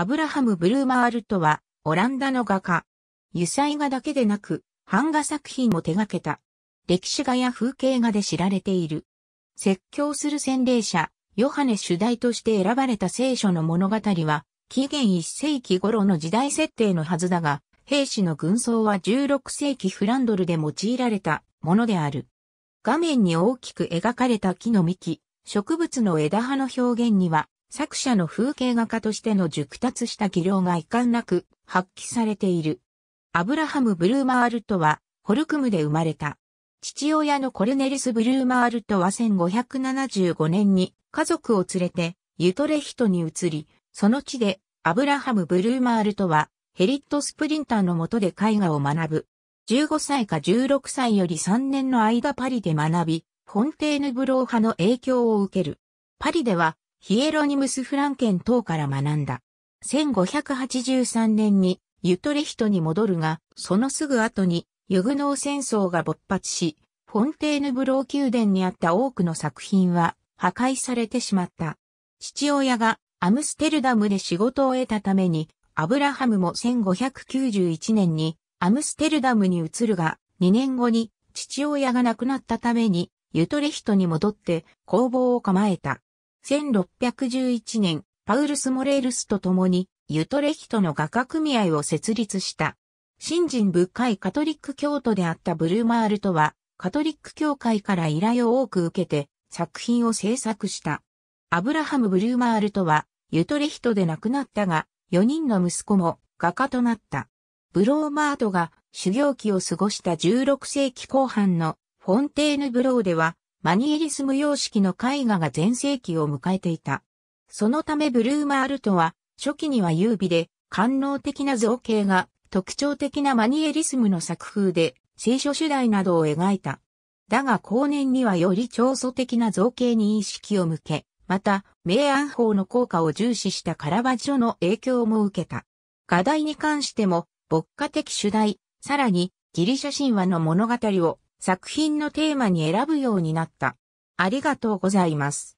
アブラハム・ブルーマールとは、オランダの画家。油彩画だけでなく、版画作品も手掛けた。歴史画や風景画で知られている。説教する洗礼者、ヨハネ主題として選ばれた聖書の物語は、紀元1世紀頃の時代設定のはずだが、兵士の軍装は16世紀フランドルで用いられたものである。画面に大きく描かれた木の幹、植物の枝葉の表現には、作者の風景画家としての熟達した技量が遺憾なく発揮されている。アブラハム・ブルーマールトは、ホルクムで生まれた。父親のコルネリス・ブルーマールトは1575年に家族を連れてユトレヒトに移り、その地でアブラハム・ブルーマールトはヘリット・スプリンターの下で絵画を学ぶ。15歳か16歳より3年の間パリで学び、フォンテーヌブロー派の影響を受ける。パリではヒエロニムス・フランケン等から学んだ。1583年にユトレヒトに戻るが、そのすぐ後にユグノー戦争が勃発し、フォンテーヌブロー宮殿にあった多くの作品は破壊されてしまった。父親がアムステルダムで仕事を得たために、アブラハムも1591年にアムステルダムに移るが、2年後に父親が亡くなったためにユトレヒトに戻って工房を構えた。1611年、パウルス・モレールスと共に、ユトレヒトの画家組合を設立した。新人深いカトリック教徒であったブルーマールとは、カトリック教会から依頼を多く受けて、作品を制作した。アブラハム・ブルーマールとは、ユトレヒトで亡くなったが、4人の息子も画家となった。ブローマートが修行期を過ごした16世紀後半のフォンテーヌブローでは、マニエリスム様式の絵画が全盛期を迎えていた。そのためブルーマールトは、初期には優美で、官能的な造形が特徴的なマニエリスムの作風で、聖書主題などを描いた。だが後年にはより長素的な造形に意識を向け、また、明暗法の効果を重視したカラバジョの影響も受けた。画題に関しても、牧歌的主題、さらにギリシャ神話の物語を作品のテーマに選ぶようになった。ありがとうございます。